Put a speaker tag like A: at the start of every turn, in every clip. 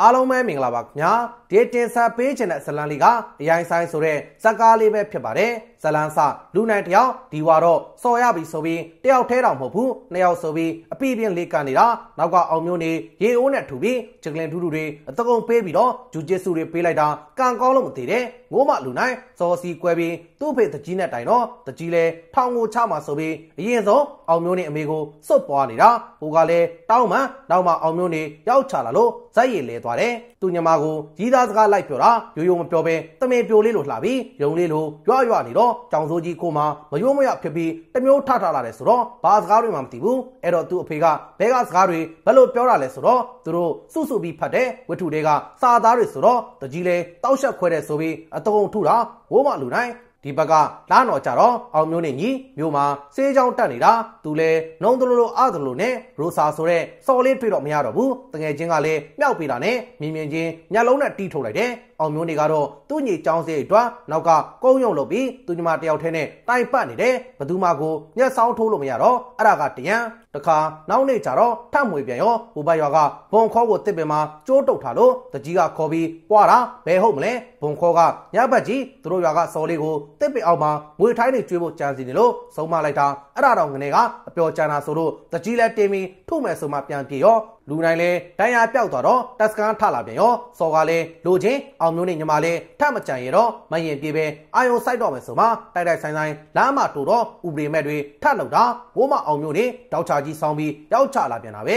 A: အားလုံးပဲမင်္ဂလာပါခင်ဗျာဒီတင်ဆက်ပေးခြင်းတဲ့ဇလန်လေးကအရင်ဆိုင်ဆိုတဲ့ဇက်ကားလေးပဲဖြစ်ပါတယ်ဇလန်ဆလူနိုင်တယောက်ဒီဝါတော့စော်ရပြီဆိုပြီးတယောက်ထဲတောင်မဟုတ်ဘူးနှစ်ယောက်ဆိုပြီးအပိပြင်းလေးကနေတာနောက်ကအောင်မျိုးနေရေအိုးနဲ့ထူပြီးဂျက်လင်ထူးထူးတွေအတကုံပေးပြီးတော့ဂျူဂျစ်ဆူတွေပေးလိုက်တာကံကောင်းလို့မသေးတဲ့ငိုးမလူနိုင်စော်စီကွဲပြီးသူ့ဖေတကြီးနဲ့တိုင်တော့တကြီးလဲထောင်ကိုချမှာဆိုပြီးအရင်ဆုံးအောင်မျိုးနေအမေကိုစွတ်ပွားနေတာဟိုကလည်းတောင်းမှနောက်မှအောင်မျိုးနေရောက်ချလာလို့ဇက်ရည်လဲသွားသွားတယ်။သူ့ညီမကိုရီးသားစကားလိုက်ပြောတာရိုးရိုးမပြောဘဲတမင်ပြိုလေးလိုလှပြီးရုံလေးလိုရွရွနေတော့ကြောင်စိုးကြီးကိုမှမရိုးမရဖြစ်ပြီးတမျိုးထထလာတယ်ဆိုတော့ဘာစကားတွေမှမသိဘူး။အဲ့တော့သူ့အဖေကဘဲကစကားတွေဘယ်လိုပြောတာလဲဆိုတော့သူတို့စုစုပြီးဖတ်တဲ့ဝတ္ထုတွေကစာသားတွေဆိုတော့တကြီးလဲတောက်ရှက်ခွဲတဲ့ဆိုပြီးအတုံထုတာဝိုးမလူတိုင်းဒီဘက်ကလာတော့ကြတော့အောင်မျိုးနဲ့ညီမျိုးမှာစေးချောင်းတက်နေတာသူလဲနှုံးတလို့လို့အတလို့နဲ့ရိုစာဆိုတဲ့စော်လေးတွေ့တော့မရတော့ဘူးတငယ်ချင်းကလည်းမြောက်ပေးတာနဲ့မြင်မြင်ချင်းမျက်လုံးနဲ့တီးထုတ်လိုက်တယ်အောင်မျိုးနေကတော့သူ့ညီចောင်းစေအတွက်နောက်ကကုန်းယုံလုပ်ပြီးသူညီမတယောက်ထဲနဲ့တိုင်ပတ်နေတယ်ဘသူမှကိုညက်ဆောင်ထိုးလို့မရတော့အဲ့ဒါကတရံတခါနောက်နေ့ကျတော့ထပ်မွေပြန်ရောဘူဘရွာကဘုံခေါကိုတစ်ပင်မှာကျိုးတုတ်ထားလို့တကြီးကခေါ်ပြီးပွာတာဘယ်ဟုတ်မလဲဘုံခေါကညဘက်ကြီးသူတို့ရွာကစော်လေးကိုတစ်ပင်အောက်မှာငွေထိုင်းနေကျွေးဖို့ကြံစီနေလို့ဆုံးမလိုက်တာအဲ့ဒါတော့ငနေကအပျော်ချန်တာဆိုလို့တကြီးလည်းတင်းပြီးထုမဲ့ဆိုမှပြန်ပြေရောလူနိုင်လဲတန်ရာပြောက်သွားတော့တက်စကန်ထလာပြန်ရောစော်ကလည်းလိုချင်းအောင်အောင်မျိုးနဲ့ညီမလည်းထပ်မကြံရတော့မရင်ပြေပဲအာယုံစိုက်တော့မယ်ဆိုမှတိုက်တိုက်ဆိုင်ဆိုင်လမ်းမတိုးတော့ဥပဒေမဲ့တွေထပ်လောက်တာဘိုးမအောင်မျိုးနဲ့တောက်ချကြီးဆောင်းပြီးရောက်ချလာပြန်တာပဲ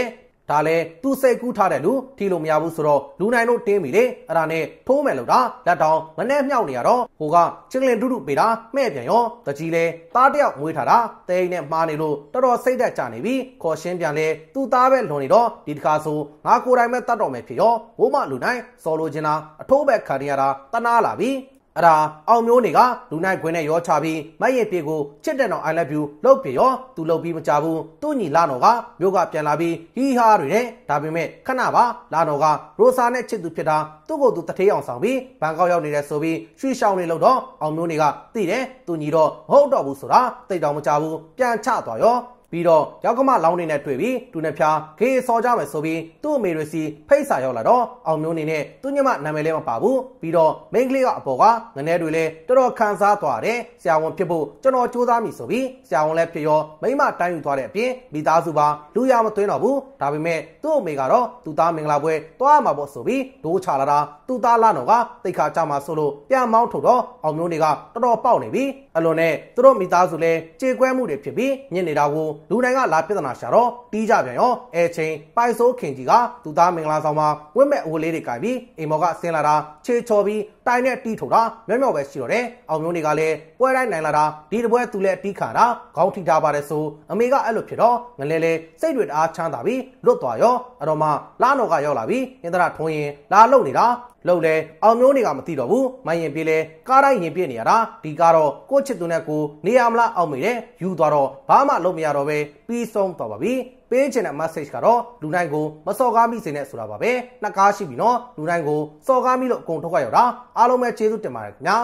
A: ဒါလည်းသူစိတ်ကူးထားတဲ့လူထိလို့မရဘူးဆိုတော့လူနိုင်လို့တင်းမိတယ်အဲ့ဒါနဲ့ထိုးမယ်လို့တာလက်တောင်မနဲ့မြောက်နေရတော့ဟိုကချင်းလင်တူတူပေးတာမဲ့ပြန်ရောတကြီးလဲသားတယောက်ငွေထားတာတဲင်းနဲ့မှားနေလို့တော်တော်စိတ်သက်ကြနေပြီခေါ်ရှင်းပြန်လဲသူသားပဲလွန်နေတော့ဒီတခါဆိုငါကိုယ်တိုင်ပဲတတ်တော်မယ်ဖြစ်ရောဘိုးမလူနိုင်စော်လိုချင်တာအထိုးပဲခံရတာတနာလာပြီအဲ့ဒါအောင်မျိုးတွေကလူနိုင်ခွင်းနဲ့ရောချပြီးမရဲ့ပြေကိုချစ်တဲ့တော် I love you လို့ပြရောသူလှုပ်ပြီးမကြဘူးသူ့ညီလာတော်ကမြို့ကပြန်လာပြီးဟီဟာတွေနဲ့ဒါပေမဲ့ခဏပါလာတော်ကရိုစာနဲ့ချစ်သူဖြစ်တာသူ့ကိုယ်သူတထေးအောင်ဆောင်ပြီးဘန်ကောက်ရောက်နေတယ်ဆိုပြီးရွှေရှောင်းတွေလို့တော့အောင်မျိုးတွေကသိတယ်သူညီတော့မဟုတ်တော့ဘူးဆိုတာသိတောင်မကြဘူးပြန်ချသွားရောပြီးတော့ယောက်ကမလောင်းနေနဲ့တွေ့ပြီးသူနဲ့ဖြာခေဆော်ကြမယ်ဆိုပြီးသူ့အမေရစီဖိတ်စာရောက်လာတော့အောင်မျိုးနေနဲ့သူ့ညမနာမည်လည်းမပါဘူးပြီးတော့မိန်းကလေးကအပေါ်ကငနေတွေလည်းတော်တော်ခံစားသွားတယ်ဆရာဝန်ဖြစ်ဖို့ကျွန်တော်စူးစမ်းမိဆိုပြီးဆရာဝန်လည်းဖြစ်ရောမိမတိုင်းယူသွားတဲ့အပြင်မိသားစုပါလူရမသွင်းတော့ဘူးဒါပေမဲ့သူ့အမေကတော့သူ့သားမင်္ဂလာပွဲသွားမှာပေါ့ဆိုပြီးဒိုးချလာတာသူ့သားလာတော့ကတိတ်ခါကြမှာဆိုလို့ပြန်မောင်းထုတ်တော့အောင်မျိုးနေကတော်တော်ပေါက်နေပြီအလွန်နဲ့သူတို့မိသားစုလည်းကြေကွဲမှုတွေဖြစ်ပြီးညစ်နေတာကိုလူတိုင်းကလာပြဿနာရှာတော့တီးကြပြန်ရောအဲချင်းပိုက်ဆိုးခင်ကြီးကသူသားမင်္ဂလာဆောင်မှာဝင့်မဲ့အဝလေးတွေကင်ပြီးအိမ်မော်ကဆင်းလာတာခြေချော်ပြီးတိုင်နဲ့တီးထုတ်တာမျက်မျောပဲရှိတော့တယ်အောင်မျိုးတွေကလည်းပွဲတိုင်းနိုင်လာတာဒီတပွဲသူလည်းတီးခါတာခေါင်းထိတာပါတယ်ဆိုအမေကအဲ့လိုဖြစ်တော့ငလဲလဲစိတ်တွေတအားချမ်းသာပြီးလွတ်သွားရောအတော်မှလာနော်ကရောက်လာပြီးရင်သရထုံးရင် လာလုံနေတာလုံလဲအောင်မျိုးနေကမသိတော့ဘူးမိုင်းရင်ပြေးလဲကားတိုင်းရင်ပြေးနေရတာဒီကတော့ကိုချစ်သူနဲ့ကိုနေရမလားအောင်မိတယ်ယူသွားတော့ဘာမှလုပ်မရတော့ပဲပြီးဆုံးသွားပါပြီပေးချင်တဲ့ message ကတော့လူတိုင်းကိုမစော်ကားမိစေနဲ့ဆိုတာပါပဲနှစ်ကားရှိပြီနော်လူတိုင်းကိုစော်ကားမိလို့အကုန်ထုတ်ရရောက်တာအားလုံးပဲကျေးဇူးတင်ပါတယ်ခင်ဗျာ